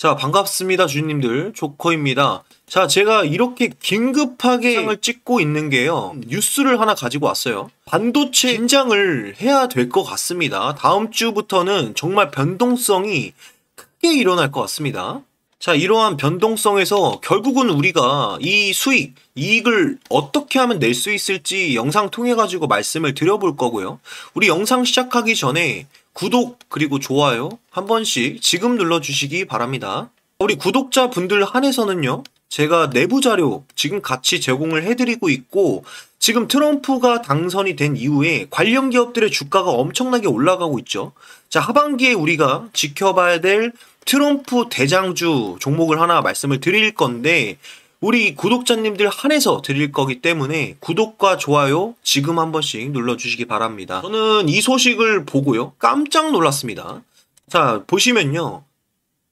자, 반갑습니다, 주인님들. 조커입니다. 자, 제가 이렇게 긴급하게 상을 찍고 있는 게요. 뉴스를 하나 가지고 왔어요. 반도체 긴장을 해야 될 것 같습니다. 다음 주부터는 정말 변동성이 크게 일어날 것 같습니다. 자, 이러한 변동성에서 결국은 우리가 이 수익, 이익을 어떻게 하면 낼 수 있을지 영상 통해 가지고 말씀을 드려볼 거고요. 우리 영상 시작하기 전에 구독 그리고 좋아요 한 번씩 지금 눌러주시기 바랍니다. 우리 구독자분들 한해서는요. 제가 내부 자료 지금 같이 제공을 해드리고 있고 지금 트럼프가 당선이 된 이후에 관련 기업들의 주가가 엄청나게 올라가고 있죠. 자 하반기에 우리가 지켜봐야 될 트럼프 대장주 종목을 하나 말씀을 드릴 건데 우리 구독자님들 한해서 드릴 거기 때문에 구독과 좋아요 지금 한 번씩 눌러주시기 바랍니다. 저는 이 소식을 보고요. 깜짝 놀랐습니다. 자, 보시면요.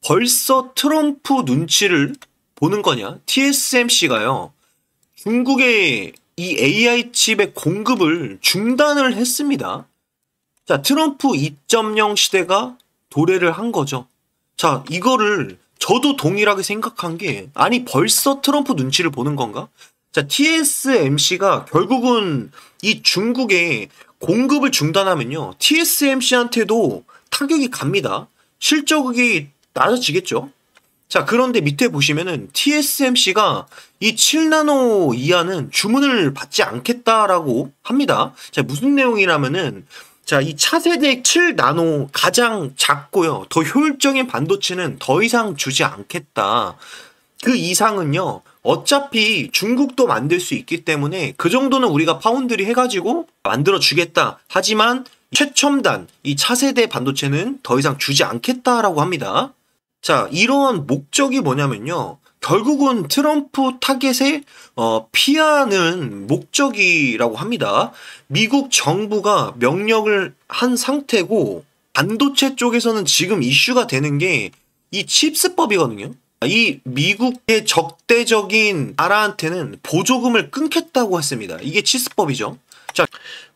벌써 트럼프 눈치를 보는 거냐? TSMC가요. 중국의 이 AI 칩의 공급을 중단을 했습니다. 자, 트럼프 2.0 시대가 도래를 한 거죠. 자, 이거를 저도 동일하게 생각한 게 아니 벌써 트럼프 눈치를 보는 건가? 자, TSMC가 결국은 이 중국의 공급을 중단하면요. TSMC한테도 타격이 갑니다. 실적이 낮아지겠죠? 자, 그런데 밑에 보시면은 TSMC가 이 7나노 이하는 주문을 받지 않겠다라고 합니다. 자, 무슨 내용이라면은 자, 이 차세대 7나노 가장 작고요. 더 효율적인 반도체는 더 이상 주지 않겠다. 그 이상은요. 어차피 중국도 만들 수 있기 때문에 그 정도는 우리가 파운드리 해가지고 만들어 주겠다. 하지만 최첨단 이 차세대 반도체는 더 이상 주지 않겠다라고 합니다. 자, 이런 목적이 뭐냐면요. 결국은 트럼프 타겟의 어, 피하는 목적이라고 합니다. 미국 정부가 명령을 한 상태고 반도체 쪽에서는 지금 이슈가 되는 게 이 칩스법이거든요. 이 미국의 적대적인 나라한테는 보조금을 끊겠다고 했습니다. 이게 칩스법이죠. 자,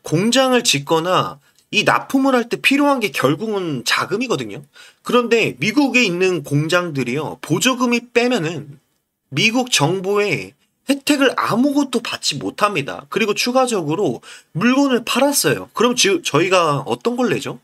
공장을 짓거나 이 납품을 할 때 필요한 게 결국은 자금이거든요. 그런데 미국에 있는 공장들이요. 보조금이 빼면은 미국 정부의 혜택을 아무것도 받지 못합니다. 그리고 추가적으로 물건을 팔았어요. 그럼 지 저희가 어떤 걸 내죠?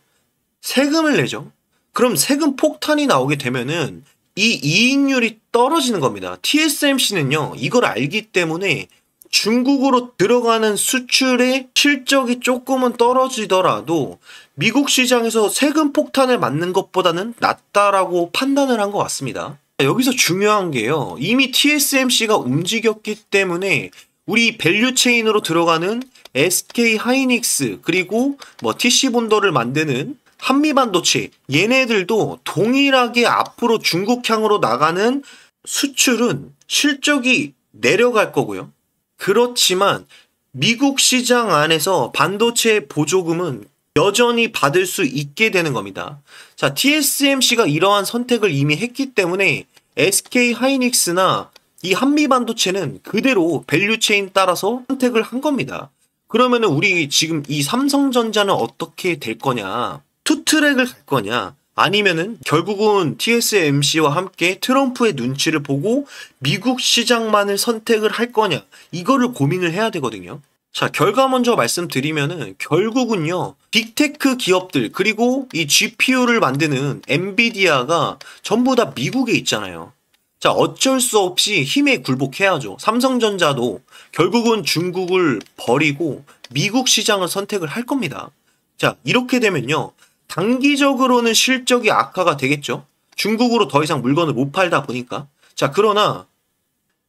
세금을 내죠. 그럼 세금 폭탄이 나오게 되면은 이 이익률이 떨어지는 겁니다. TSMC는요, 이걸 알기 때문에 중국으로 들어가는 수출의 실적이 조금은 떨어지더라도 미국 시장에서 세금 폭탄을 맞는 것보다는 낫다라고 판단을 한 것 같습니다. 여기서 중요한 게요. 이미 TSMC가 움직였기 때문에 우리 밸류 체인으로 들어가는 SK 하이닉스 그리고 뭐 TC 본더를 만드는 한미 반도체 얘네들도 동일하게 앞으로 중국향으로 나가는 수출은 실적이 내려갈 거고요. 그렇지만 미국 시장 안에서 반도체 보조금은 여전히 받을 수 있게 되는 겁니다. 자, TSMC가 이러한 선택을 이미 했기 때문에 SK 하이닉스나 이 한미 반도체는 그대로 밸류체인 따라서 선택을 한 겁니다. 그러면은 우리 지금 이 삼성전자는 어떻게 될 거냐? 투 트랙을 갈 거냐? 아니면은 결국은 TSMC와 함께 트럼프의 눈치를 보고 미국 시장만을 선택을 할 거냐 이거를 고민을 해야 되거든요. 자 결과 먼저 말씀드리면은 결국은요 빅테크 기업들 그리고 이 GPU를 만드는 엔비디아가 전부 다 미국에 있잖아요. 자 어쩔 수 없이 힘에 굴복해야죠. 삼성전자도 결국은 중국을 버리고 미국 시장을 선택을 할 겁니다. 자 이렇게 되면요 단기적으로는 실적이 악화가 되겠죠. 중국으로 더 이상 물건을 못 팔다 보니까. 자, 그러나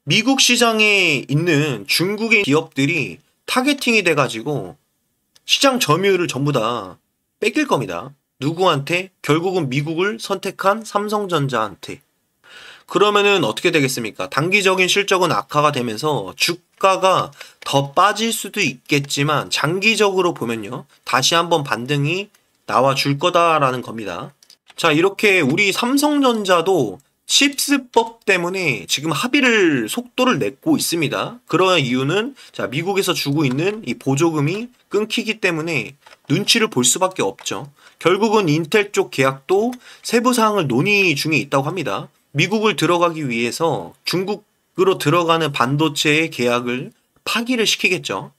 미국 시장에 있는 중국의 기업들이 타겟팅이 돼가지고 시장 점유율을 전부 다 뺏길 겁니다. 누구한테? 결국은 미국을 선택한 삼성전자한테. 그러면은 어떻게 되겠습니까? 단기적인 실적은 악화가 되면서 주가가 더 빠질 수도 있겠지만 장기적으로 보면요. 다시 한번 반등이 나와 줄 거다라는 겁니다. 자, 이렇게 우리 삼성전자도 칩스법 때문에 지금 합의를 속도를 냈고 있습니다. 그런 이유는 자, 미국에서 주고 있는 이 보조금이 끊기기 때문에 눈치를 볼 수밖에 없죠. 결국은 인텔 쪽 계약도 세부 사항을 논의 중에 있다고 합니다. 미국을 들어가기 위해서 중국으로 들어가는 반도체의 계약을 파기를 시키겠죠.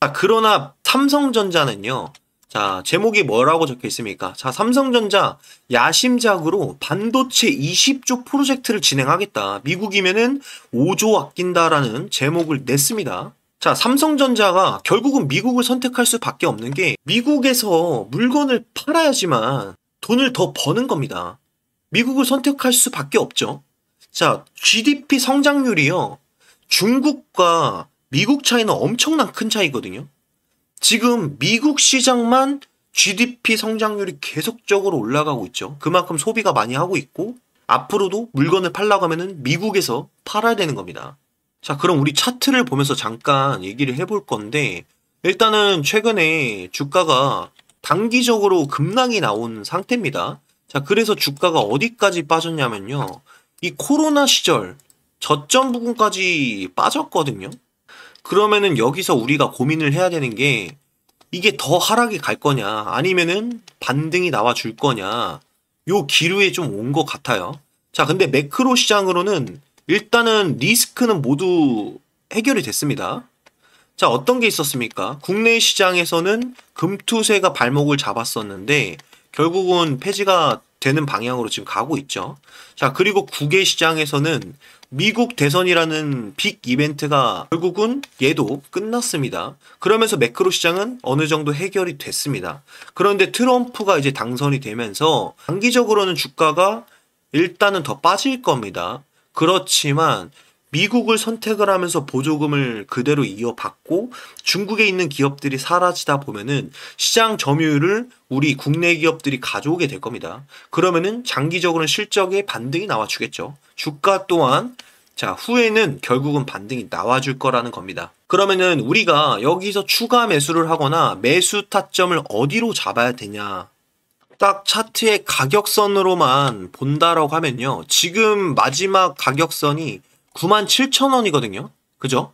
아, 그러나 삼성전자는요. 자, 제목이 뭐라고 적혀 있습니까? 자, 삼성전자 야심작으로 반도체 20조 프로젝트를 진행하겠다. 미국이면은 5조 아낀다라는 제목을 냈습니다. 자, 삼성전자가 결국은 미국을 선택할 수밖에 없는 게 미국에서 물건을 팔아야지만 돈을 더 버는 겁니다. 미국을 선택할 수밖에 없죠. 자, GDP 성장률이요. 중국과 미국 차이는 엄청난 큰 차이거든요. 지금 미국 시장만 GDP 성장률이 계속적으로 올라가고 있죠. 그만큼 소비가 많이 하고 있고 앞으로도 물건을 팔라고 하면은 미국에서 팔아야 되는 겁니다. 자, 그럼 우리 차트를 보면서 잠깐 얘기를 해볼 건데 일단은 최근에 주가가 단기적으로 급락이 나온 상태입니다. 자, 그래서 주가가 어디까지 빠졌냐면요. 이 코로나 시절 저점 부분까지 빠졌거든요. 그러면은 여기서 우리가 고민을 해야 되는 게 이게 더 하락이 갈 거냐 아니면은 반등이 나와 줄 거냐 요 기류에 좀 온 것 같아요. 자 근데 매크로 시장으로는 일단은 리스크는 모두 해결이 됐습니다. 자 어떤 게 있었습니까? 국내 시장에서는 금투세가 발목을 잡았었는데 결국은 폐지가 되는 방향으로 지금 가고 있죠. 자 그리고 국외 시장에서는 미국 대선이라는 빅 이벤트가 결국은 얘도 끝났습니다. 그러면서 매크로 시장은 어느 정도 해결이 됐습니다. 그런데 트럼프가 이제 당선이 되면서 단기적으로는 주가가 일단은 더 빠질 겁니다. 그렇지만 미국을 선택을 하면서 보조금을 그대로 이어받고 중국에 있는 기업들이 사라지다 보면은 시장 점유율을 우리 국내 기업들이 가져오게 될 겁니다. 그러면은 장기적으로는 실적에 반등이 나와주겠죠. 주가 또한 자, 후에는 결국은 반등이 나와줄 거라는 겁니다. 그러면은 우리가 여기서 추가 매수를 하거나 매수 타점을 어디로 잡아야 되냐? 딱 차트의 가격선으로만 본다라고 하면요. 지금 마지막 가격선이 97,000원이거든요. 그죠?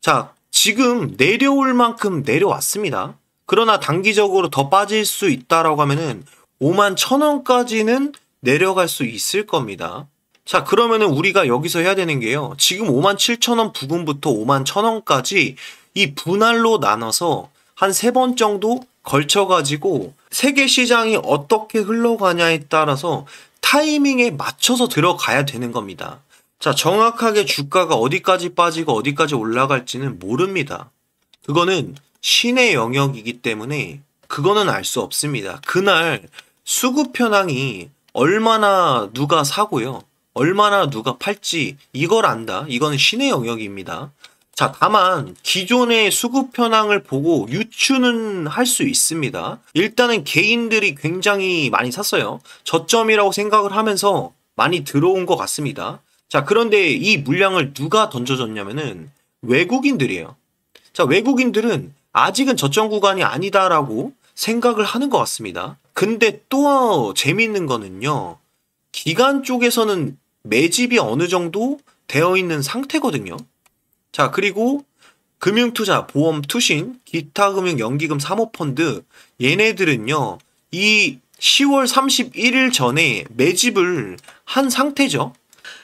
자, 지금 내려올 만큼 내려왔습니다. 그러나 단기적으로 더 빠질 수 있다라고 하면은 51,000원까지는 내려갈 수 있을 겁니다. 자, 그러면은 우리가 여기서 해야 되는 게요. 지금 57,000원 부근부터 51,000원까지 이 분할로 나눠서 한 세 번 정도 걸쳐가지고 세계 시장이 어떻게 흘러가냐에 따라서 타이밍에 맞춰서 들어가야 되는 겁니다. 자, 정확하게 주가가 어디까지 빠지고 어디까지 올라갈지는 모릅니다. 그거는 신의 영역이기 때문에 그거는 알 수 없습니다. 그날 수급 현황이 얼마나 누가 사고요. 얼마나 누가 팔지 이걸 안다. 이건 신의 영역입니다. 자, 다만 기존의 수급 현황을 보고 유추는 할 수 있습니다. 일단은 개인들이 굉장히 많이 샀어요. 저점이라고 생각을 하면서 많이 들어온 것 같습니다. 자, 그런데 이 물량을 누가 던져줬냐면은 외국인들이에요. 자, 외국인들은 아직은 저점 구간이 아니다라고 생각을 하는 것 같습니다. 근데 또 재미있는 거는요. 기간 쪽에서는 매집이 어느 정도 되어 있는 상태거든요. 자, 그리고 금융투자, 보험, 투신, 기타금융, 연기금, 사모펀드 얘네들은요. 이 10월 31일 전에 매집을 한 상태죠.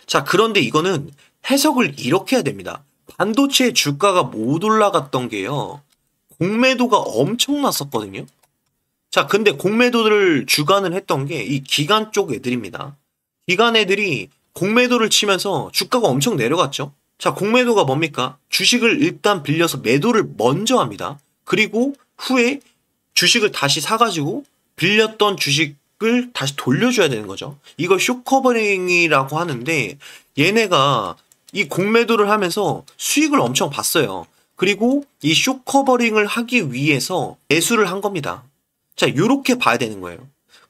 자, 그런데 이거는 해석을 이렇게 해야 됩니다. 반도체 주가가 못 올라갔던 게요. 공매도가 엄청났었거든요. 자, 근데 공매도를 주관을 했던 게 이 기관 쪽 애들입니다. 기관 애들이 공매도를 치면서 주가가 엄청 내려갔죠. 자, 공매도가 뭡니까? 주식을 일단 빌려서 매도를 먼저 합니다. 그리고 후에 주식을 다시 사가지고 빌렸던 주식 을 다시 돌려줘야 되는 거죠. 이걸 쇼커버링이라고 하는데 얘네가 이 공매도를 하면서 수익을 엄청 봤어요. 그리고 이 쇼커버링을 하기 위해서 매수를 한 겁니다. 자, 요렇게 봐야 되는 거예요.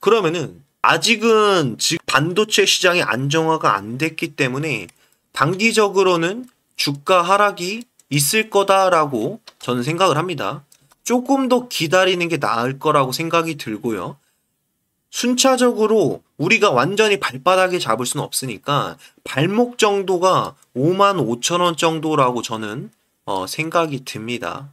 그러면은 아직은 반도체 시장이 안정화가 안 됐기 때문에 단기적으로는 주가 하락이 있을 거다라고 저는 생각을 합니다. 조금 더 기다리는 게 나을 거라고 생각이 들고요. 순차적으로 우리가 완전히 발바닥에 잡을 수는 없으니까 발목 정도가 5만 5천 원 정도라고 저는 어, 생각이 듭니다.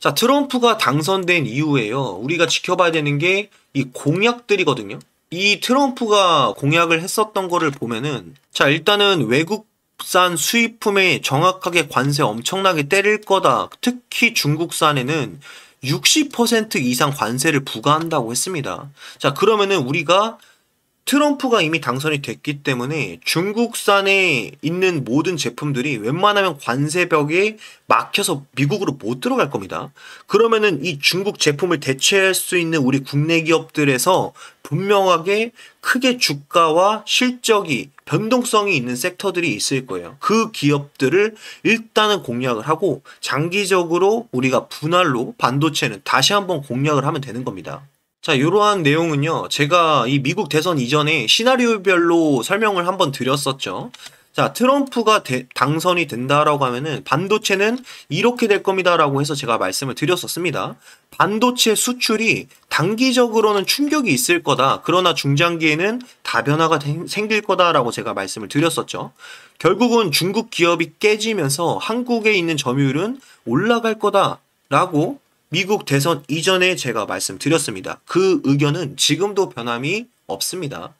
자, 트럼프가 당선된 이후에요. 우리가 지켜봐야 되는 게 이 공약들이거든요. 이 트럼프가 공약을 했었던 거를 보면은 자, 일단은 외국산 수입품에 정확하게 관세 엄청나게 때릴 거다. 특히 중국산에는 60% 이상 관세를 부과한다고 했습니다. 자, 그러면은 우리가 트럼프가 이미 당선이 됐기 때문에 중국산에 있는 모든 제품들이 웬만하면 관세벽에 막혀서 미국으로 못 들어갈 겁니다. 그러면은 이 중국 제품을 대체할 수 있는 우리 국내 기업들에서 분명하게 크게 주가와 실적이 변동성이 있는 섹터들이 있을 거예요. 그 기업들을 일단은 공략을 하고 장기적으로 우리가 분할로 반도체는 다시 한번 공략을 하면 되는 겁니다. 자, 이러한 내용은요. 제가 이 미국 대선 이전에 시나리오별로 설명을 한번 드렸었죠. 자, 트럼프가 대, 당선이 된다라고 하면은 반도체는 이렇게 될 겁니다라고 해서 제가 말씀을 드렸었습니다. 반도체 수출이 단기적으로는 충격이 있을 거다. 그러나 중장기에는 다변화가 생길 거다라고 제가 말씀을 드렸었죠. 결국은 중국 기업이 깨지면서 한국에 있는 점유율은 올라갈 거다라고 미국 대선 이전에 제가 말씀드렸습니다. 그 의견은 지금도 변함이 없습니다.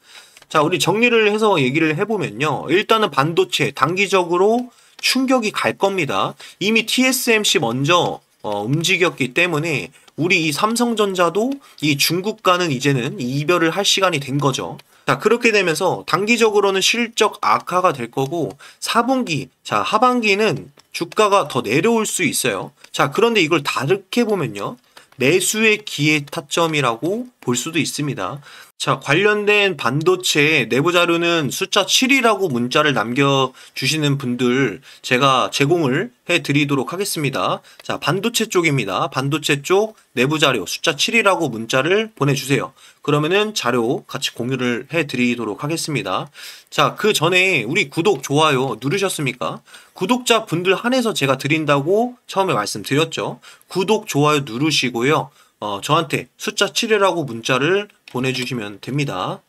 자, 우리 정리를 해서 얘기를 해보면요. 일단은 반도체 단기적으로 충격이 갈 겁니다. 이미 TSMC 먼저 어, 움직였기 때문에 우리 이 삼성전자도 이 중국과는 이제는 이별을 할 시간이 된 거죠. 자, 그렇게 되면서 단기적으로는 실적 악화가 될 거고 4분기, 자, 하반기는 주가가 더 내려올 수 있어요. 자, 그런데 이걸 다르게 보면요. 매수의 기회 타점이라고 볼 수도 있습니다. 자, 관련된 반도체 내부 자료는 숫자 7이라고 문자를 남겨주시는 분들 제가 제공을 해 드리도록 하겠습니다. 자, 반도체 쪽입니다. 반도체 쪽 내부 자료 숫자 7이라고 문자를 보내주세요. 그러면은 자료 같이 공유를 해 드리도록 하겠습니다. 자, 그 전에 우리 구독, 좋아요 누르셨습니까? 구독자 분들 한해서 제가 드린다고 처음에 말씀드렸죠. 구독, 좋아요 누르시고요. 어, 저한테 숫자 7이라고 문자를 보내주시면 됩니다.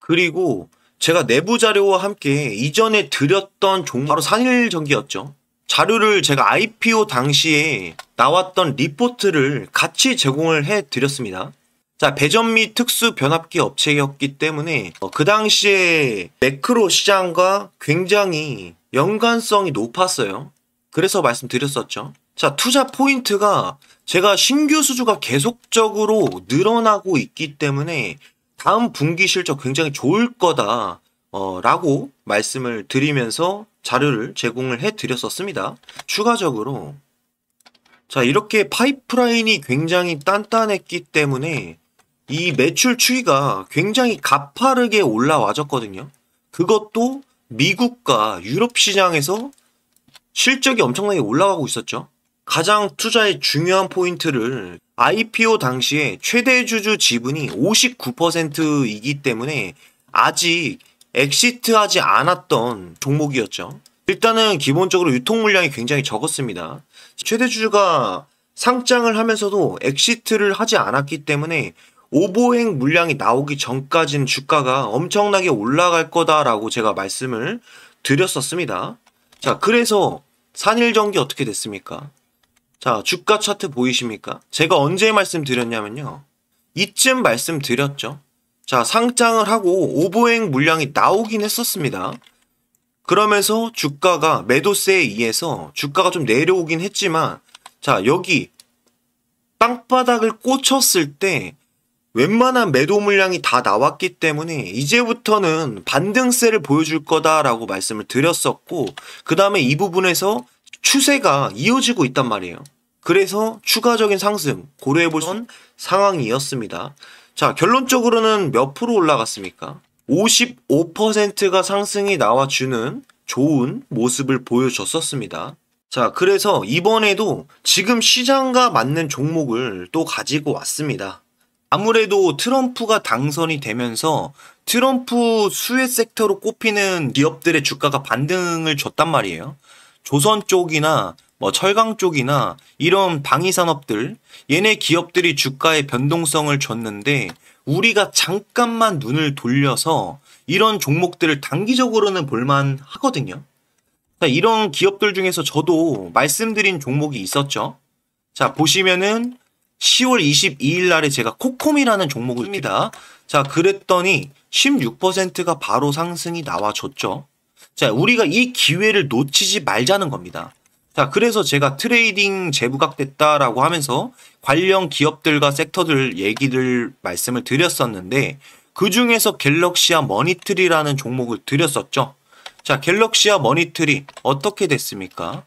그리고 제가 내부 자료와 함께 이전에 드렸던 종 바로 산일전기였죠. 자료를 제가 IPO 당시에 나왔던 리포트를 같이 제공을 해드렸습니다. 자 배전 및 특수 변압기 업체였기 때문에 어, 그 당시에 매크로 시장과 굉장히 연관성이 높았어요. 그래서 말씀드렸었죠. 자 투자 포인트가 제가 신규 수주가 계속적으로 늘어나고 있기 때문에 다음 분기 실적 굉장히 좋을 거다. 어, 라고 말씀을 드리면서 자료를 제공을 해 드렸었습니다. 추가적으로 자, 이렇게 파이프라인이 굉장히 단단했기 때문에 이 매출 추이가 굉장히 가파르게 올라와졌거든요. 그것도 미국과 유럽 시장에서 실적이 엄청나게 올라가고 있었죠. 가장 투자의 중요한 포인트를 IPO 당시에 최대 주주 지분이 59%이기 때문에 아직 엑시트하지 않았던 종목이었죠. 일단은 기본적으로 유통 물량이 굉장히 적었습니다. 최대 주주가 상장을 하면서도 엑시트를 하지 않았기 때문에 오보행 물량이 나오기 전까지는 주가가 엄청나게 올라갈 거다라고 제가 말씀을 드렸었습니다. 자, 그래서 산일전기 어떻게 됐습니까? 자, 주가 차트 보이십니까? 제가 언제 말씀드렸냐면요. 이쯤 말씀드렸죠. 자, 상장을 하고 오버행 물량이 나오긴 했었습니다. 그러면서 주가가 매도세에 의해서 주가가 좀 내려오긴 했지만 자, 여기 땅바닥을 꽂혔을 때 웬만한 매도 물량이 다 나왔기 때문에 이제부터는 반등세를 보여줄 거다라고 말씀을 드렸었고 그 다음에 이 부분에서 추세가 이어지고 있단 말이에요. 그래서 추가적인 상승 고려해 볼 상황이었습니다. 자, 결론적으로는 몇 프로 올라갔습니까? 55%가 상승이 나와주는 좋은 모습을 보여줬었습니다. 자, 그래서 이번에도 지금 시장과 맞는 종목을 또 가지고 왔습니다. 아무래도 트럼프가 당선이 되면서 트럼프 수혜 섹터로 꼽히는 기업들의 주가가 반등을 줬단 말이에요. 조선 쪽이나 뭐 철강 쪽이나 이런 방위 산업들 얘네 기업들이 주가의 변동성을 줬는데 우리가 잠깐만 눈을 돌려서 이런 종목들을 단기적으로는 볼만 하거든요. 자, 이런 기업들 중에서 저도 말씀드린 종목이 있었죠. 자, 보시면은 10월 22일 날에 제가 코콤이라는 종목을 씁니다. 자, 그랬더니 16%가 바로 상승이 나와줬죠. 자, 우리가 이 기회를 놓치지 말자는 겁니다. 자, 그래서 제가 트레이딩 재부각됐다라고 하면서 관련 기업들과 섹터들 얘기를 말씀을 드렸었는데 그 중에서 갤럭시아 머니트리라는 종목을 드렸었죠. 자, 갤럭시아 머니트리 어떻게 됐습니까?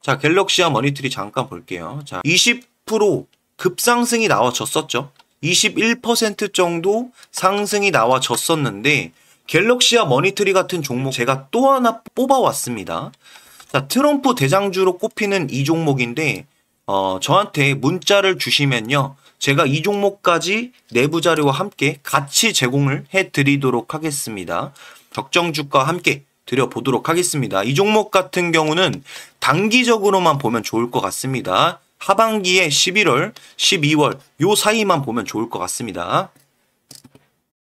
자, 갤럭시아 머니트리 잠깐 볼게요. 자, 20% 급상승이 나와졌었죠. 21% 정도 상승이 나와졌었는데 갤럭시와 머니트리 같은 종목 제가 또 하나 뽑아왔습니다. 자, 트럼프 대장주로 꼽히는 이 종목인데 어, 저한테 문자를 주시면요. 제가 이 종목까지 내부 자료와 함께 같이 제공을 해드리도록 하겠습니다. 적정 주가 함께 드려보도록 하겠습니다. 이 종목 같은 경우는 단기적으로만 보면 좋을 것 같습니다. 하반기에 11월, 12월 요 사이만 보면 좋을 것 같습니다.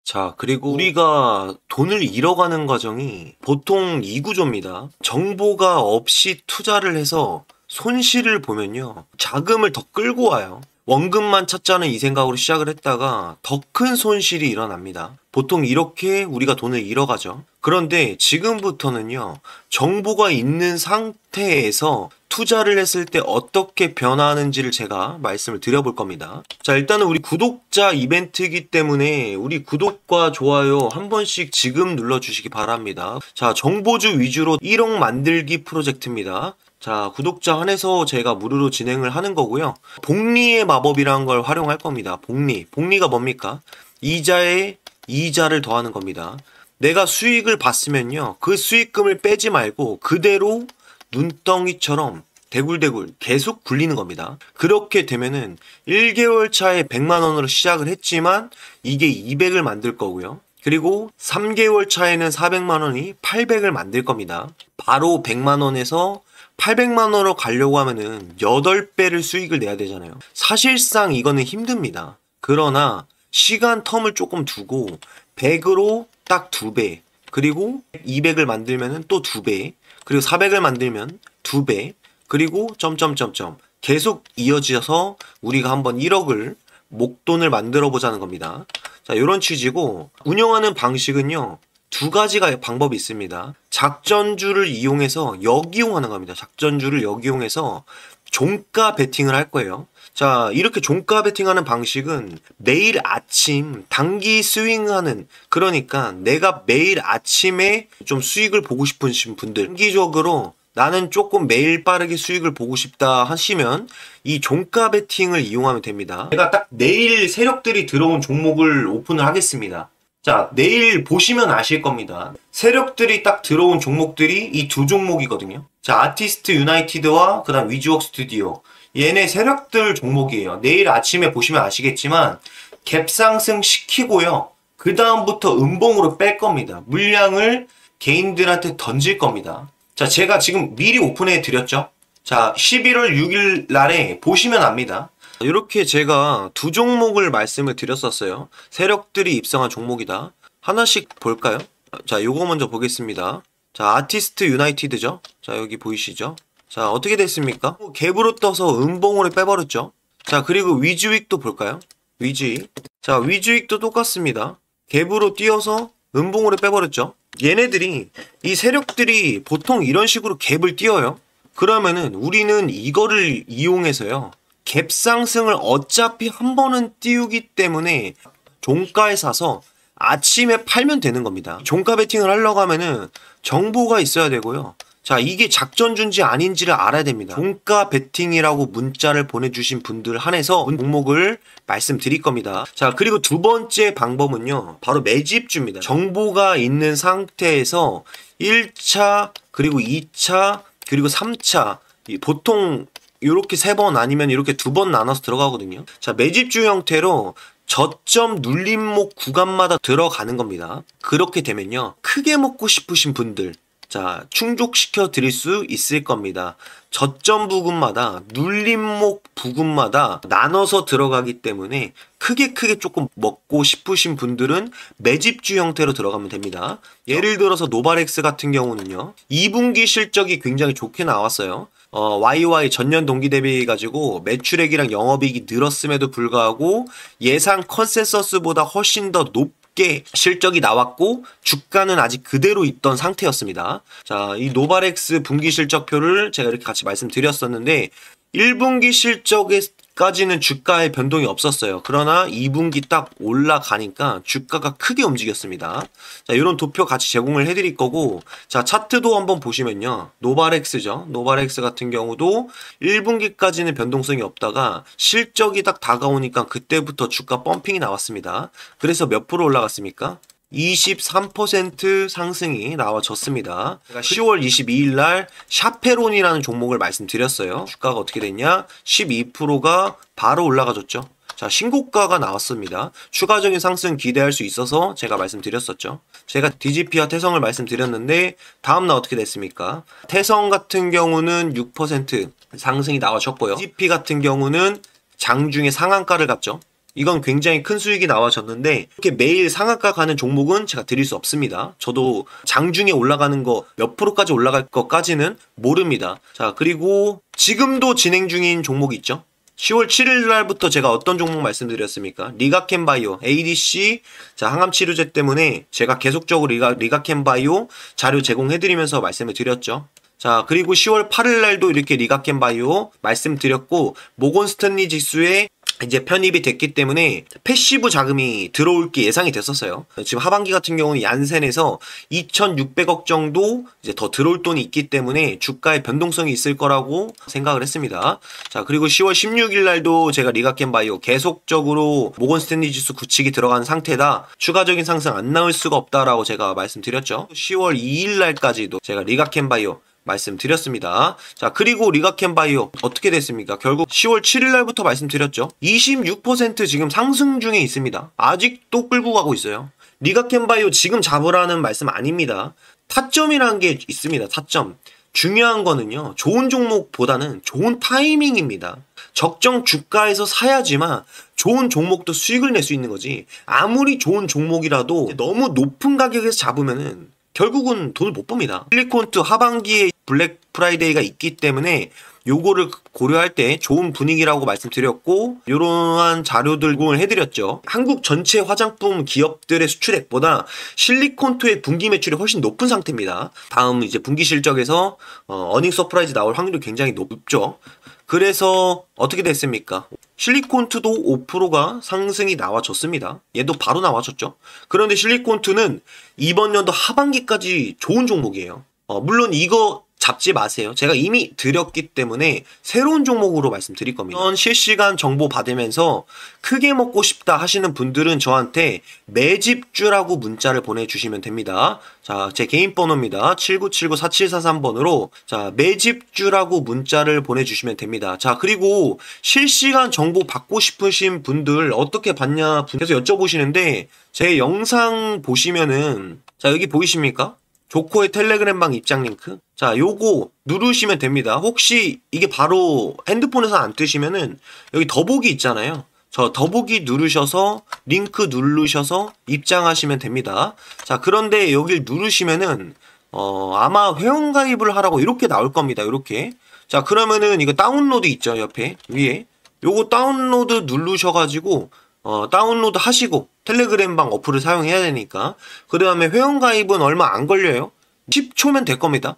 자, 그리고 우리가 돈을 잃어가는 과정이 보통 이 구조입니다. 정보가 없이 투자를 해서 손실을 보면요. 자금을 더 끌고 와요. 원금만 찾자는 이 생각으로 시작을 했다가 더 큰 손실이 일어납니다. 보통 이렇게 우리가 돈을 잃어가죠. 그런데 지금부터는요, 정보가 있는 상태에서 투자를 했을 때 어떻게 변화하는지를 제가 말씀을 드려볼 겁니다. 자, 일단은 우리 구독자 이벤트이기 때문에 우리 구독과 좋아요 한 번씩 지금 눌러주시기 바랍니다. 자, 정보주 위주로 1억 만들기 프로젝트입니다. 자, 구독자 한해서 제가 무료로 진행을 하는 거고요. 복리의 마법이라는 걸 활용할 겁니다. 복리. 복리가 뭡니까? 이자에 이자를 더하는 겁니다. 내가 수익을 봤으면요. 그 수익금을 빼지 말고 그대로 눈덩이처럼 대굴대굴 계속 굴리는 겁니다. 그렇게 되면은 1개월 차에 100만 원으로 시작을 했지만 이게 200을 만들 거고요. 그리고 3개월 차에는 400만 원이 800을 만들 겁니다. 바로 100만 원에서 800만 원으로 가려고 하면은 8배를 수익을 내야 되잖아요. 사실상 이거는 힘듭니다. 그러나 시간 텀을 조금 두고 100으로 딱 2배, 그리고 200을 만들면은 또 2배, 그리고 400을 만들면 2배, 그리고 점점점점 계속 이어지셔서 우리가 한번 1억을 목돈을 만들어 보자는 겁니다. 자, 이런 취지고 운영하는 방식은요. 두 가지가 방법이 있습니다. 작전주를 이용해서 역이용하는 겁니다. 작전주를 역이용해서 종가 베팅을 할 거예요. 자, 이렇게 종가 베팅하는 방식은 매일 아침 단기 스윙하는 그러니까 내가 매일 아침에 좀 수익을 보고 싶으신 분들 단기적으로 나는 조금 매일 빠르게 수익을 보고 싶다 하시면 이 종가 베팅을 이용하면 됩니다. 내가딱 내일 세력들이 들어온 종목을 오픈을 하겠습니다. 자, 내일 보시면 아실 겁니다. 세력들이 딱 들어온 종목들이 이 두 종목이거든요. 자, 아티스트 유나이티드와 그다음 위즈웍 스튜디오. 얘네 세력들 종목이에요. 내일 아침에 보시면 아시겠지만 갭상승 시키고요. 그 다음부터 음봉으로 뺄 겁니다. 물량을 개인들한테 던질 겁니다. 자, 제가 지금 미리 오픈해 드렸죠. 자, 11월 6일 날에 보시면 압니다. 이렇게 제가 두 종목을 말씀을 드렸었어요. 세력들이 입성한 종목이다. 하나씩 볼까요? 자, 요거 먼저 보겠습니다. 자, 아티스트 유나이티드죠? 자, 여기 보이시죠? 자 어떻게 됐습니까? 갭으로 떠서 은봉으로 빼버렸죠. 자 그리고 위주익도 볼까요? 위주익 자 위주익도 똑같습니다. 갭으로 뛰어서 은봉으로 빼버렸죠. 얘네들이 이 세력들이 보통 이런 식으로 갭을 띄어요. 그러면은 우리는 이거를 이용해서요. 갭 상승을 어차피 한 번은 띄우기 때문에 종가에 사서 아침에 팔면 되는 겁니다. 종가 베팅을 하려고 하면은 정보가 있어야 되고요. 자, 이게 작전준지 아닌지를 알아야 됩니다. 종가 베팅이라고 문자를 보내주신 분들 한해서 목목을 말씀드릴 겁니다. 자, 그리고 두 번째 방법은요. 바로 매집주입니다. 정보가 있는 상태에서 1차, 그리고 2차, 그리고 3차, 보통 이렇게 세 번 아니면 이렇게 두 번 나눠서 들어가거든요. 자, 매집주 형태로 저점 눌림목 구간마다 들어가는 겁니다. 그렇게 되면요. 크게 먹고 싶으신 분들, 자, 충족시켜 드릴 수 있을 겁니다. 저점 부근마다 눌림목 부근마다 나눠서 들어가기 때문에 크게 크게 조금 먹고 싶으신 분들은 매집주 형태로 들어가면 됩니다. 예를 들어서 노바렉스 같은 경우는요. 2분기 실적이 굉장히 좋게 나왔어요. 어, YY 전년 동기 대비 가지고 매출액이랑 영업이익이 늘었음에도 불구하고 예상 컨센서스보다 훨씬 더 높은 높게 실적이 나왔고 주가는 아직 그대로 있던 상태였습니다. 자, 이 노바렉스 분기 실적표를 제가 이렇게 같이 말씀드렸었는데 1분기 실적에 까지는 주가의 변동이 없었어요. 그러나 2분기 딱 올라가니까 주가가 크게 움직였습니다. 자, 이런 도표 같이 제공을 해드릴 거고, 자, 차트도 한번 보시면요. 노바렉스죠. 노바렉스 같은 경우도 1분기까지는 변동성이 없다가 실적이 딱 다가오니까 그때부터 주가 펌핑이 나왔습니다. 그래서 몇 프로 올라갔습니까? 23% 상승이 나와졌습니다. 제가 10월 22일 날 샤페론이라는 종목을 말씀드렸어요. 주가가 어떻게 됐냐? 12%가 바로 올라가졌죠. 자, 신고가가 나왔습니다. 추가적인 상승 기대할 수 있어서 제가 말씀드렸었죠. 제가 DGP와 태성을 말씀드렸는데 다음 날 어떻게 됐습니까? 태성 같은 경우는 6% 상승이 나와졌고요. DGP 같은 경우는 장중에 상한가를 갔죠. 이건 굉장히 큰 수익이 나와졌는데 이렇게 매일 상한가 가는 종목은 제가 드릴 수 없습니다. 저도 장중에 올라가는 거 몇 프로까지 올라갈 것까지는 모릅니다. 자 그리고 지금도 진행 중인 종목이 있죠. 10월 7일 날부터 제가 어떤 종목 말씀드렸습니까? 리가캔바이오, ADC, 자, 항암치료제 때문에 제가 계속적으로 리가, 리가캔바이오 자료 제공해드리면서 말씀을 드렸죠. 자, 그리고 10월 8일 날도 이렇게 리가캔바이오 말씀드렸고, 모건스탠리 지수의 이제 편입이 됐기 때문에 패시브 자금이 들어올 게 예상이 됐었어요. 지금 하반기 같은 경우는 얀센에서 2,600억 정도 이제 더 들어올 돈이 있기 때문에 주가의 변동성이 있을 거라고 생각을 했습니다. 자, 그리고 10월 16일 날도 제가 리가캔 바이오 계속적으로 모건 스탠리 지수 구축이 들어간 상태다. 추가적인 상승 안 나올 수가 없다라고 제가 말씀드렸죠. 10월 2일 날까지도 제가 리가캔 바이오 말씀드렸습니다. 자, 그리고 리가캔 바이오 어떻게 됐습니까? 결국 10월 7일 날부터 말씀드렸죠. 26% 지금 상승 중에 있습니다. 아직도 끌고 가고 있어요. 리가캔 바이오 지금 잡으라는 말씀 아닙니다. 타점이라는 게 있습니다. 타점. 중요한 거는요. 좋은 종목보다는 좋은 타이밍입니다. 적정 주가에서 사야지만 좋은 종목도 수익을 낼 수 있는 거지. 아무리 좋은 종목이라도 너무 높은 가격에서 잡으면은 결국은 돈을 못 봅니다. 실리콘트 하반기에 블랙 프라이데이가 있기 때문에 요거를 고려할 때 좋은 분위기라고 말씀드렸고 이러한 자료들 공을 해드렸죠. 한국 전체 화장품 기업들의 수출액보다 실리콘토의 분기 매출이 훨씬 높은 상태입니다. 다음 이제 분기 실적에서 어, 어닝 서프라이즈 나올 확률이 굉장히 높죠. 그래서 어떻게 됐습니까? 실리콘2도 5%가 상승이 나와줬습니다. 얘도 바로 나와줬죠. 그런데 실리콘2는 이번 연도 하반기까지 좋은 종목이에요. 어, 물론 이거 잡지 마세요. 제가 이미 드렸기 때문에 새로운 종목으로 말씀드릴 겁니다. 실시간 정보 받으면서 크게 먹고 싶다 하시는 분들은 저한테 매집주라고 문자를 보내주시면 됩니다. 자, 제 개인 번호입니다. 7979-4743번으로 자, 매집주라고 문자를 보내주시면 됩니다. 자, 그리고 실시간 정보 받고 싶으신 분들 어떻게 받냐 분께서 여쭤보시는데 제 영상 보시면은 자, 여기 보이십니까? 조코의 텔레그램방 입장 링크 자 요거 누르시면 됩니다 혹시 이게 바로 핸드폰에서 안 뜨시면은 여기 더보기 있잖아요 저 더보기 누르셔서 링크 누르셔서 입장하시면 됩니다 자 그런데 여길 누르시면은 어 아마 회원가입을 하라고 이렇게 나올 겁니다 이렇게 자 그러면은 이거 다운로드 있죠 옆에 위에 요거 다운로드 누르셔가지고 어 다운로드 하시고 텔레그램방 어플을 사용해야 되니까 그 다음에 회원가입은 얼마 안 걸려요 10초면 될 겁니다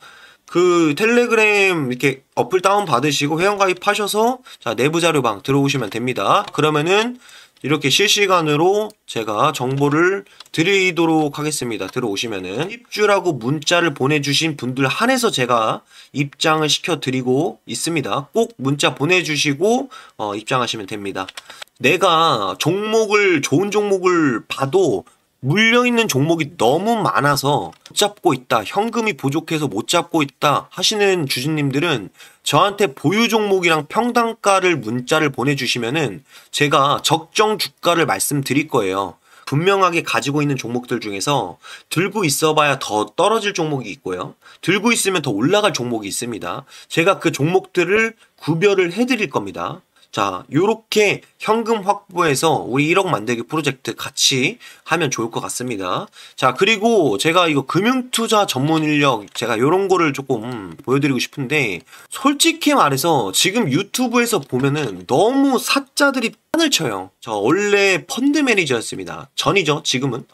그 텔레그램 이렇게 어플 다운 받으시고 회원가입하셔서 자 내부 자료방 들어오시면 됩니다 그러면은 이렇게 실시간으로 제가 정보를 드리도록 하겠습니다. 들어오시면은 입주라고 문자를 보내주신 분들 한해서 제가 입장을 시켜드리고 있습니다. 꼭 문자 보내주시고 어, 입장하시면 됩니다. 내가 종목을 좋은 종목을 봐도 물려있는 종목이 너무 많아서 못 잡고 있다 현금이 부족해서 못 잡고 있다 하시는 주주님들은 저한테 보유 종목이랑 평당가를 문자를 보내주시면은 제가 적정 주가를 말씀드릴 거예요. 분명하게 가지고 있는 종목들 중에서 들고 있어봐야 더 떨어질 종목이 있고요. 들고 있으면 더 올라갈 종목이 있습니다. 제가 그 종목들을 구별을 해드릴 겁니다. 자, 요렇게 현금 확보해서 우리 1억 만들기 프로젝트 같이 하면 좋을 것 같습니다. 자, 그리고 제가 이거 금융투자 전문 인력 제가 요런 거를 조금 보여드리고 싶은데 솔직히 말해서 지금 유튜브에서 보면은 너무 사자들이 판을 쳐요. 저 원래 펀드 매니저였습니다. 전이죠, 지금은.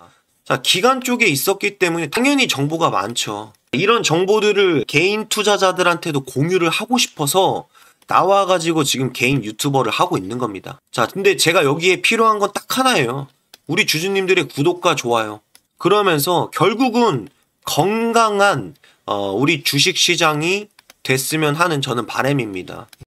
자, 기관 쪽에 있었기 때문에 당연히 정보가 많죠. 이런 정보들을 개인 투자자들한테도 공유를 하고 싶어서 나와가지고 지금 개인 유튜버를 하고 있는 겁니다. 자, 근데 제가 여기에 필요한 건 딱 하나예요. 우리 주주님들의 구독과 좋아요. 그러면서 결국은 건강한 어, 우리 주식시장이 됐으면 하는 저는 바램입니다